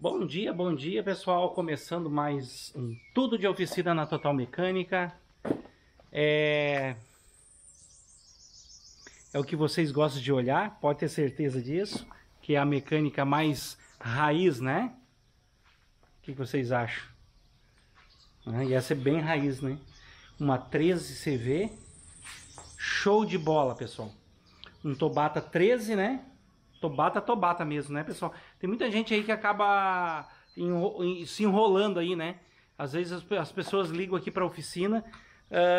Bom dia, bom dia pessoal, começando mais um Tudo de Oficina na Total Mecânica. É... é o que vocês gostam de olhar, pode ter certeza disso, que é a mecânica mais raiz, né? O que vocês acham? E ah, essa ser bem raiz, né? Uma 13CV, show de bola pessoal. Um Tobata 13, né? Tobata, Tobata mesmo, né pessoal? Tem muita gente aí que acaba enro se enrolando aí, né? Às vezes as, as pessoas ligam aqui para a oficina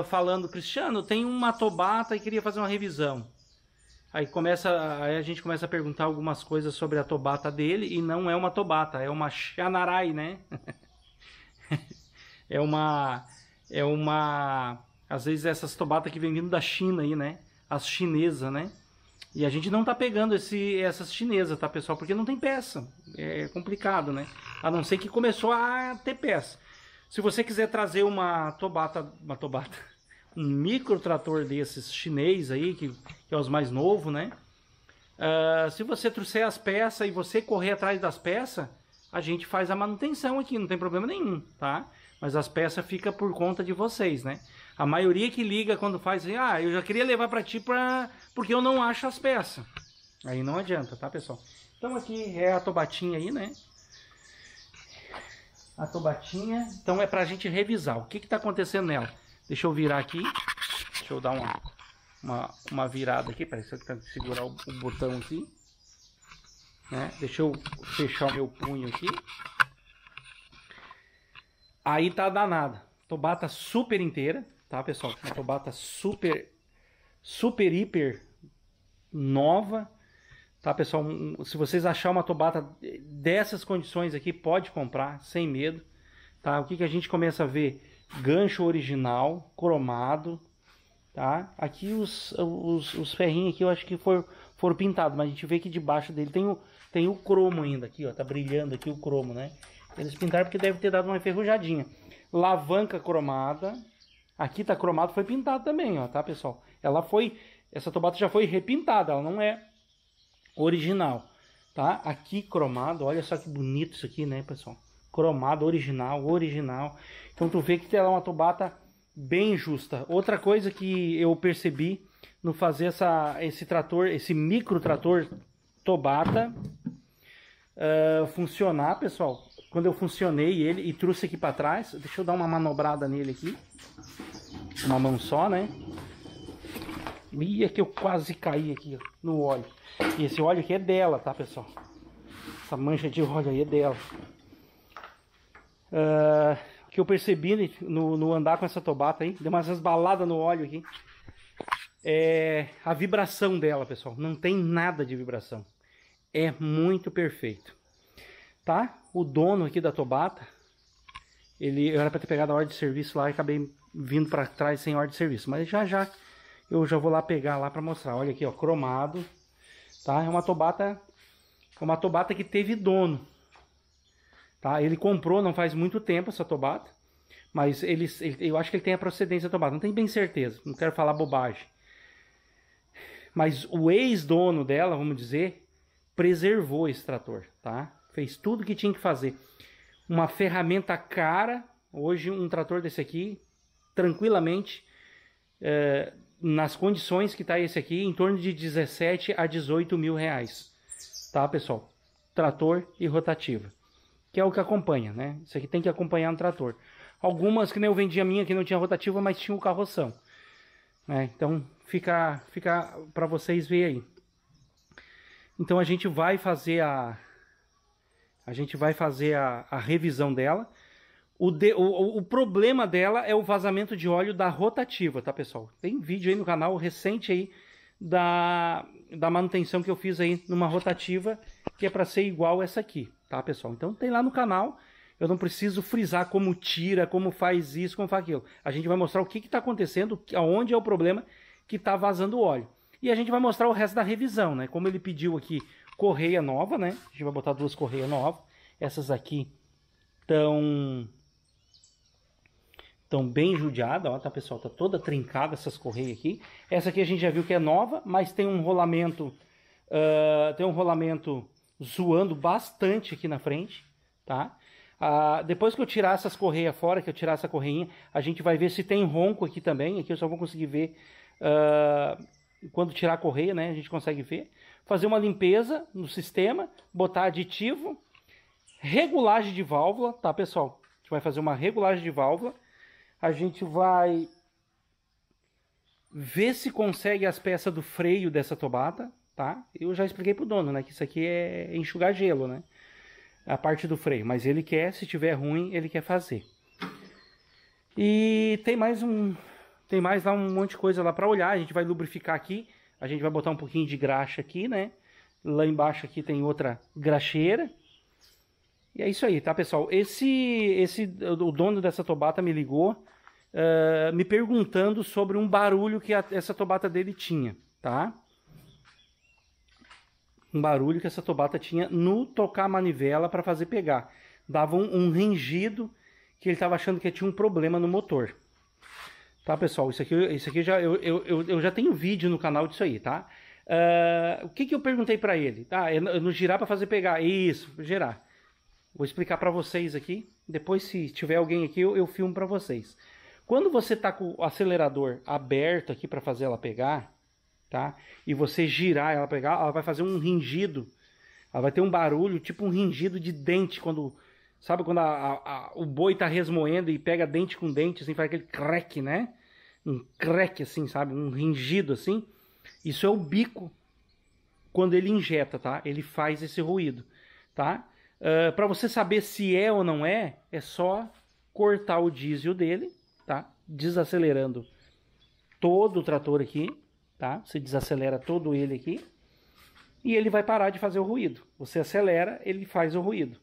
uh, falando, Cristiano, tem uma tobata e queria fazer uma revisão. Aí começa, aí a gente começa a perguntar algumas coisas sobre a tobata dele e não é uma tobata, é uma chanarai, né? é uma é uma às vezes essas tobatas que vem vindo da China aí, né? As chinesas, né? E a gente não tá pegando esse, essas chinesas, tá, pessoal? Porque não tem peça. É complicado, né? A não ser que começou a ter peça. Se você quiser trazer uma tobata, uma tobata, um micro trator desses chinês aí, que, que é os mais novos, né? Uh, se você trouxer as peças e você correr atrás das peças, a gente faz a manutenção aqui, não tem problema nenhum, tá? Mas as peças fica por conta de vocês, né? A maioria que liga quando faz assim, ah, eu já queria levar para ti pra... porque eu não acho as peças. Aí não adianta, tá, pessoal? Então aqui é a tobatinha aí, né? A tobatinha. Então é pra gente revisar o que que tá acontecendo nela. Deixa eu virar aqui. Deixa eu dar uma, uma, uma virada aqui. Parece que tem que segurar o, o botão aqui. Né? Deixa eu fechar o meu punho aqui. Aí tá danada. Tobata super inteira. Tá, pessoal? Uma tobata super, super, hiper nova. Tá, pessoal? Se vocês acharem uma Tobata dessas condições aqui, pode comprar, sem medo. Tá? O que, que a gente começa a ver? Gancho original, cromado. Tá? Aqui os, os, os ferrinhos aqui eu acho que foram, foram pintados, mas a gente vê que debaixo dele tem o, tem o cromo ainda aqui, ó. Tá brilhando aqui o cromo, né? Eles pintaram porque deve ter dado uma enferrujadinha. Alavanca cromada, Aqui tá cromado, foi pintado também, ó, tá, pessoal? Ela foi, essa tobata já foi repintada, ela não é original, tá? Aqui cromado, olha só que bonito isso aqui, né, pessoal? Cromado, original, original. Então tu vê que ela é uma Tobata bem justa. Outra coisa que eu percebi no fazer essa, esse trator, esse micro trator Tobata uh, funcionar, pessoal, quando eu funcionei ele e trouxe aqui para trás, deixa eu dar uma manobrada nele aqui, uma mão só, né? Ia é que eu quase caí aqui no óleo. E esse óleo aqui é dela, tá, pessoal? Essa mancha de óleo aí é dela. Uh, que eu percebi no, no, andar com essa tobata aí, deu umas baladas no óleo aqui. É a vibração dela, pessoal. Não tem nada de vibração. É muito perfeito tá? O dono aqui da Tobata, ele, eu era para ter pegado a ordem de serviço lá e acabei vindo para trás sem ordem de serviço. Mas já já eu já vou lá pegar lá para mostrar. Olha aqui, ó, cromado, tá? É uma Tobata, é uma Tobata que teve dono, tá? Ele comprou não faz muito tempo essa Tobata, mas ele, ele eu acho que ele tem a procedência da Tobata, não tenho bem certeza, não quero falar bobagem. Mas o ex-dono dela, vamos dizer, preservou esse trator, tá? fez tudo que tinha que fazer. Uma ferramenta cara, hoje um trator desse aqui, tranquilamente, é, nas condições que está esse aqui, em torno de 17 a 18 mil reais. Tá, pessoal? Trator e rotativa. Que é o que acompanha, né? Isso aqui tem que acompanhar no um trator. Algumas que nem eu vendia minha que não tinha rotativa, mas tinha o um carroção. Né? Então fica, fica para vocês verem aí. Então a gente vai fazer a, a gente vai fazer a, a revisão dela. O, de, o, o, problema dela é o vazamento de óleo da rotativa, tá, pessoal? Tem vídeo aí no canal recente aí da, da manutenção que eu fiz aí numa rotativa que é para ser igual essa aqui, tá, pessoal? Então tem lá no canal. Eu não preciso frisar como tira, como faz isso, como faz aquilo. A gente vai mostrar o que está acontecendo, aonde é o problema que está vazando o óleo. E a gente vai mostrar o resto da revisão, né? Como ele pediu aqui correia nova, né? A gente vai botar duas correias novas. Essas aqui estão estão bem judiadas, ó, tá pessoal, tá toda trincada essas correias aqui. Essa aqui a gente já viu que é nova, mas tem um rolamento, uh, tem um rolamento zoando bastante aqui na frente, tá? Uh, depois que eu tirar essas correias fora, que eu tirar essa correinha, a gente vai ver se tem ronco aqui também. Aqui eu só vou conseguir ver uh, quando tirar a correia, né, a gente consegue ver, fazer uma limpeza no sistema, botar aditivo, regulagem de válvula, tá, pessoal? A gente vai fazer uma regulagem de válvula. A gente vai ver se consegue as peças do freio dessa tomada, tá? Eu já expliquei pro dono, né, que isso aqui é enxugar gelo, né? A parte do freio, mas ele quer, se tiver ruim, ele quer fazer. E tem mais um, tem mais lá um monte de coisa lá para olhar. A gente vai lubrificar aqui. A gente vai botar um pouquinho de graxa aqui, né? Lá embaixo aqui tem outra graxeira. E é isso aí, tá, pessoal? Esse, esse, o dono dessa tobata me ligou uh, me perguntando sobre um barulho que a, essa tobata dele tinha, tá? Um barulho que essa tobata tinha no tocar a manivela para fazer pegar. Dava um, um que ele estava achando que tinha um problema no motor. Tá, pessoal? Isso aqui, isso aqui já, eu, eu, eu já tenho vídeo no canal disso aí, tá? Uh, o que, que eu perguntei para ele? Tá, ah, é no girar para fazer pegar. Isso, girar. Vou explicar para vocês aqui. Depois, se tiver alguém aqui, eu, eu filmo para vocês. Quando você tá com o acelerador aberto aqui para fazer ela pegar, tá? E você girar ela pegar, ela vai fazer um ringido. Ela vai ter um barulho, tipo um ringido de dente quando Sabe quando a, a, a, o boi tá resmoendo e pega dente com dente, assim, faz aquele creque, né? Um creque, assim, sabe? Um ringido, assim. Isso é o bico quando ele injeta, tá? Ele faz esse ruído, tá? Uh, ah, para você saber se é ou não é, é só cortar o diesel dele, tá? Desacelerando todo o trator aqui, tá? Você desacelera todo ele aqui e ele vai parar de fazer o ruído. Você acelera, ele faz o ruído.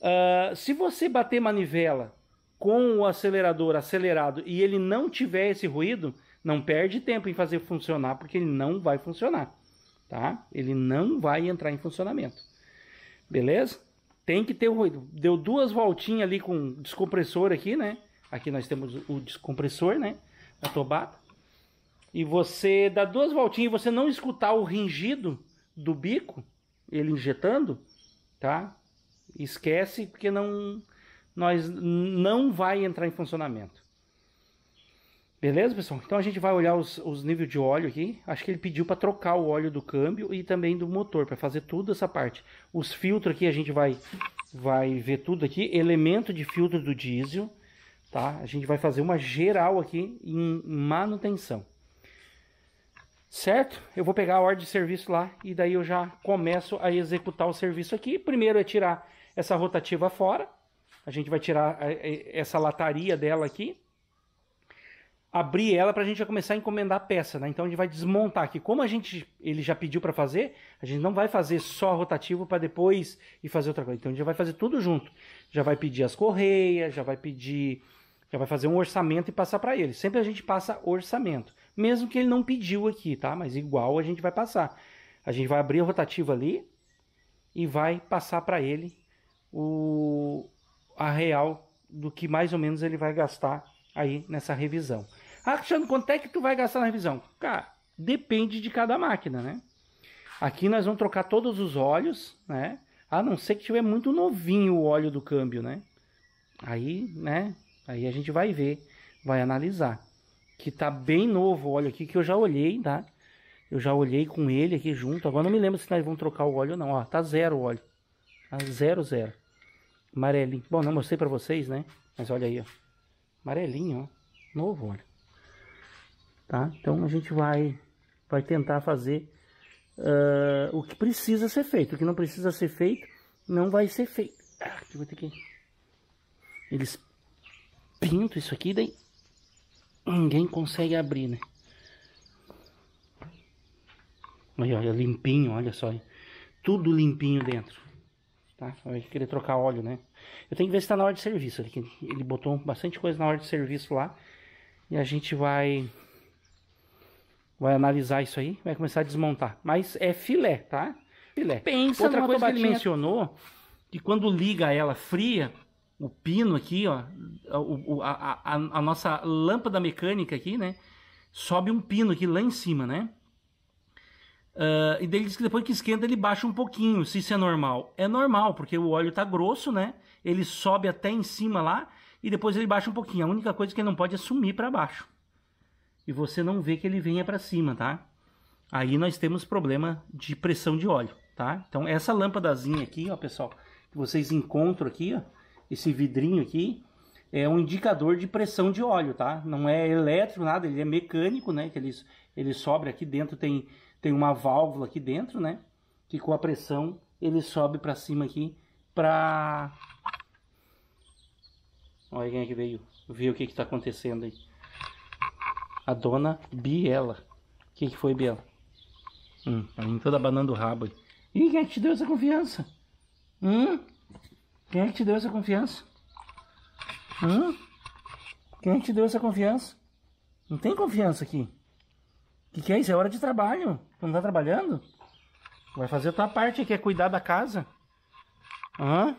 Uh, se você bater manivela com o acelerador acelerado e ele não tiver esse ruído, não perde tempo em fazer funcionar, porque ele não vai funcionar, tá? Ele não vai entrar em funcionamento, beleza? Tem que ter o ruído. Deu duas voltinhas ali com descompressor aqui, né? Aqui nós temos o descompressor, né? A tobata. E você dá duas voltinhas e você não escutar o ringido do bico, ele injetando, tá? Esquece porque não nós não vai entrar em funcionamento. Beleza, pessoal? Então a gente vai olhar os, os níveis de óleo aqui. Acho que ele pediu para trocar o óleo do câmbio e também do motor, para fazer tudo essa parte. Os filtros aqui a gente vai, vai ver tudo aqui. Elemento de filtro do diesel, tá? A gente vai fazer uma geral aqui em manutenção. Certo? Eu vou pegar a ordem de serviço lá e daí eu já começo a executar o serviço aqui. Primeiro é tirar essa rotativa fora. A gente vai tirar eh, eh, essa lataria dela aqui. Abrir ela para a gente já começar a encomendar a peça, né? Então a gente vai desmontar aqui. Como a gente ele já pediu para fazer, a gente não vai fazer só rotativo para depois e fazer outra coisa. Então a gente vai fazer tudo junto. Já vai pedir as correias, já vai pedir, já vai fazer um orçamento e passar para ele. Sempre a gente passa orçamento, mesmo que ele não pediu aqui, tá? Mas igual a gente vai passar. A gente vai abrir a rotativa ali, e vai passar para ele o, a real do que mais ou menos ele vai gastar aí nessa revisão. Ah, Cristiano, quanto é que tu vai gastar na revisão? Cara, depende de cada máquina, né? Aqui nós vamos trocar todos os óleos, né? A não ser que tiver muito novinho o óleo do câmbio, né? Aí, né? Aí a gente vai ver, vai analisar. Que tá bem novo o óleo aqui, que eu já olhei, tá? Eu já olhei com ele aqui junto. Agora não me lembro se nós vamos trocar o óleo ou não. Ó, tá zero o óleo. Tá zero, zero. Amarelinho. Bom, não mostrei para vocês, né? Mas olha aí, ó. Amarelinho, ó. Novo, olha. Tá? Então a gente vai, vai tentar fazer uh, o que precisa ser feito. O que não precisa ser feito, não vai ser feito. Ah, eu ter que... Eles pintam isso aqui, daí ninguém consegue abrir, né? Olha, olha, limpinho, olha só. Tudo limpinho dentro. Tá? Vai querer trocar óleo, né? Eu tenho que ver se tá na hora de serviço. Ele, ele botou bastante coisa na hora de serviço lá. E a gente vai... Vai analisar isso aí. Vai começar a desmontar. Mas é filé, tá? Filé. Pensa Outra coisa que ele mencionou. Que quando liga ela fria... O pino aqui, ó. a, a, a, a nossa lâmpada mecânica aqui, né? Sobe um pino aqui lá em cima, né? Uh, e daí ele diz que depois que esquenta ele baixa um pouquinho, se isso é normal. É normal, porque o óleo tá grosso, né? Ele sobe até em cima lá e depois ele baixa um pouquinho. A única coisa que ele não pode é sumir para baixo. E você não vê que ele venha para cima, tá? Aí nós temos problema de pressão de óleo, tá? Então essa lâmpadazinha aqui, ó pessoal, que vocês encontram aqui, ó, esse vidrinho aqui, é um indicador de pressão de óleo, tá? Não é elétrico, nada, ele é mecânico, né? Que ele, ele sobe aqui dentro, tem, tem uma válvula aqui dentro, né? Que com a pressão ele sobe para cima aqui para... Olha quem é que veio ver o que está acontecendo aí. A dona Biela. O que, que foi, Biela? Hum, tá toda banando o rabo aí. Ih, quem é que te deu essa confiança? Hum? Quem é que te deu essa confiança? Hum? Quem te deu essa confiança? Não tem confiança aqui. O que, que é isso? É hora de trabalho. Tu não tá trabalhando? Vai fazer a tua parte, que é cuidar da casa. Hã?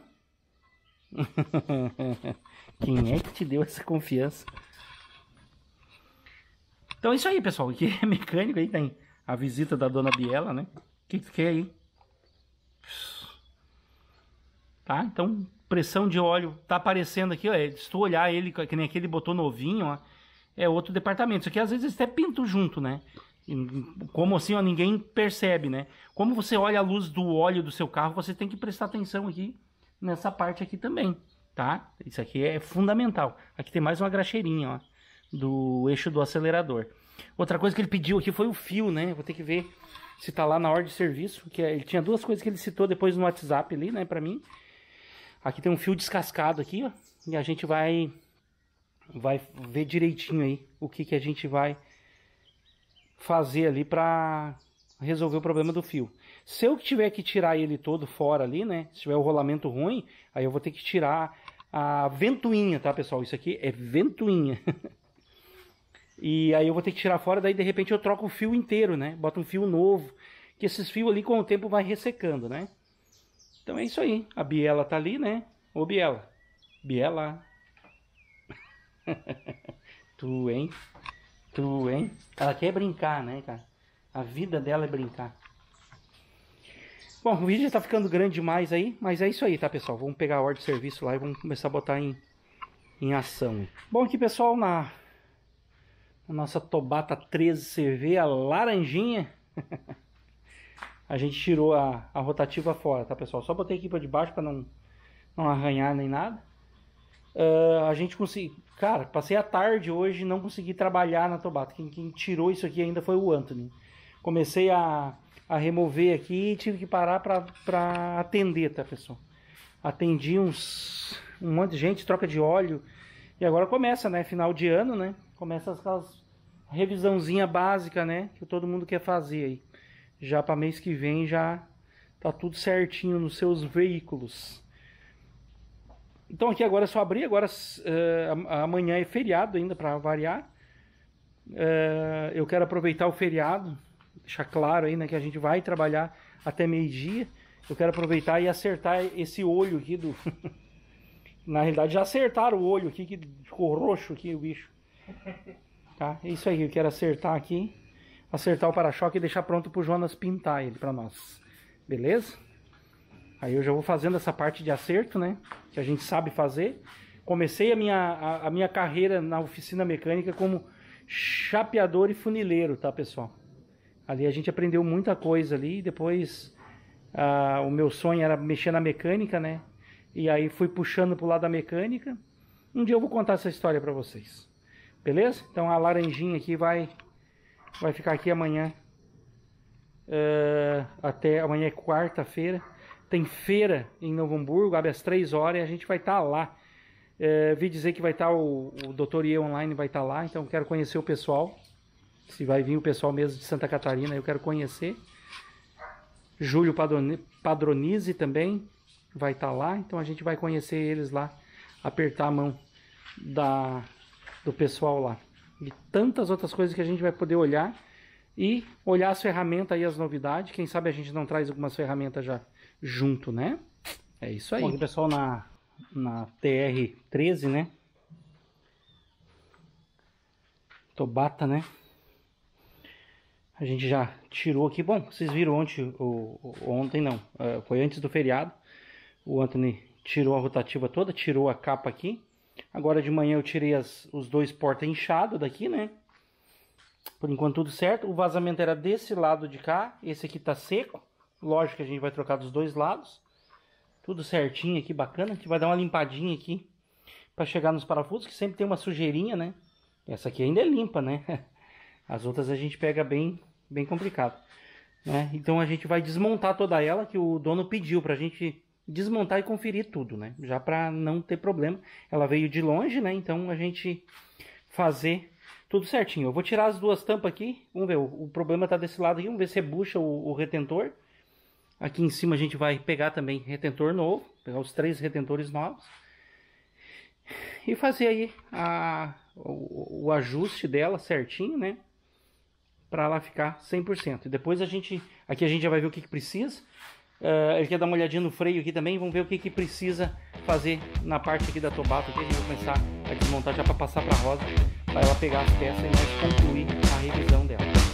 Quem é que te deu essa confiança? Então é isso aí, pessoal. Aqui é mecânico aí, tem a visita da dona Biela, né? O que que tu quer aí? Tá, então pressão de óleo, tá aparecendo aqui, ó, é, se tu olhar ele, que nem aquele botou novinho, ó, é outro departamento. Isso aqui às vezes até pinto junto, né? Como assim, ó, ninguém percebe, né? Como você olha a luz do óleo do seu carro, você tem que prestar atenção aqui nessa parte aqui também, tá? Isso aqui é fundamental. Aqui tem mais uma graxeirinha, ó, do eixo do acelerador. Outra coisa que ele pediu aqui foi o fio, né? Vou ter que ver se tá lá na hora de serviço, que é, ele tinha duas coisas que ele citou depois no WhatsApp ali, né, para mim Aqui tem um fio descascado aqui, ó. E a gente vai, vai ver direitinho aí o que, que a gente vai fazer ali para resolver o problema do fio. Se eu tiver que tirar ele todo fora ali, né? Se tiver o rolamento ruim, aí eu vou ter que tirar a ventoinha, tá, pessoal? Isso aqui é ventoinha. e aí eu vou ter que tirar fora, daí de repente eu troco o fio inteiro, né? Bota um fio novo, que esses fios ali com o tempo vai ressecando, né? Então é isso aí. A Biela tá ali, né? Ô Biela. Biela. tu, hein? Tu, hein? Ela quer brincar, né, cara? A vida dela é brincar. Bom, o vídeo tá ficando grande demais aí, mas é isso aí, tá, pessoal? Vamos pegar a ordem de serviço lá e vamos começar a botar em, em ação. Bom, aqui, pessoal, na, nossa Tobata 13, cv a laranjinha. A gente tirou a, a rotativa fora, tá pessoal? Só botei aqui pra debaixo para não, não arranhar nem nada. Uh, a gente conseguiu. cara, passei a tarde hoje não consegui trabalhar na Tobato. Quem, quem tirou isso aqui ainda foi o Anthony. Comecei a, a remover aqui e tive que parar para atender, tá pessoal? Atendi uns um monte de gente, troca de óleo. E agora começa, né? Final de ano, né? Começa aquelas revisãozinha básica, né? Que todo mundo quer fazer aí já para mês que vem já tá tudo certinho nos seus veículos. Então aqui agora é só abrir, agora uh, amanhã é feriado ainda para variar. Uh, eu quero aproveitar o feriado, deixar claro aí né, que a gente vai trabalhar até meio-dia. Eu quero aproveitar e acertar esse olho aqui do. Na realidade já acertaram o olho aqui, que ficou roxo aqui o bicho. Tá? É isso aí, eu quero acertar aqui acertar o para-choque e deixar pronto pro Jonas pintar ele para nós. Beleza? Aí eu já vou fazendo essa parte de acerto, né? Que a gente sabe fazer. Comecei a minha, a, a minha carreira na oficina mecânica como chapeador e funileiro, tá, pessoal? Ali a gente aprendeu muita coisa ali. Depois ah, o meu sonho era mexer na mecânica, né? E aí fui puxando pro lado da mecânica. Um dia eu vou contar essa história para vocês. Beleza? Então a laranjinha aqui vai vai ficar aqui amanhã. Uh, até amanhã é quarta-feira. Tem feira em Novo Hamburgo, abre às 3 horas e a gente vai estar tá lá. Uh, vi dizer que vai estar tá o, o Doutor E Online vai estar tá lá, então quero conhecer o pessoal. Se vai vir o pessoal mesmo de Santa Catarina, eu quero conhecer. Júlio Padronize também vai estar tá lá, então a gente vai conhecer eles lá, apertar a mão da, do pessoal lá e tantas outras coisas que a gente vai poder olhar e olhar as ferramentas e as novidades. Quem sabe a gente não traz algumas ferramentas já junto, né? É isso aí. Bom, pessoal, na, na TR-13, né? Tobata, né? A gente já tirou aqui. Bom, vocês viram ontem, o, ontem não, é, foi antes do feriado. O Anthony tirou a rotativa toda, tirou a capa aqui. Agora de manhã eu tirei as, os dois porta inchada daqui, né? Por enquanto tudo certo. O vazamento era desse lado de cá. Esse aqui tá seco. Lógico que a gente vai trocar dos dois lados. Tudo certinho aqui, bacana. A gente vai dar uma limpadinha aqui para chegar nos parafusos, que sempre tem uma sujeirinha, né? Essa aqui ainda é limpa, né? As outras a gente pega bem, bem complicado. Né? Então a gente vai desmontar toda ela que o dono pediu pra gente desmontar e conferir tudo, né? Já para não ter problema. Ela veio de longe, né? Então a gente fazer tudo certinho. Eu vou tirar as duas tampas aqui. Vamos ver, o, o problema tá desse lado aqui. Vamos ver se bucha o, o, retentor. Aqui em cima a gente vai pegar também retentor novo. Pegar os três retentores novos. E fazer aí a, o, o ajuste dela certinho, né? Para ela ficar 100%. E depois a gente... Aqui a gente já vai ver o que, que precisa. Uh, ele quer dar uma olhadinha no freio aqui também. Vamos ver o que, que precisa fazer na parte aqui da Tobato. Aqui. A gente vai começar a desmontar já para passar para a rosa, para ela pegar as peças e nós concluir a revisão dela.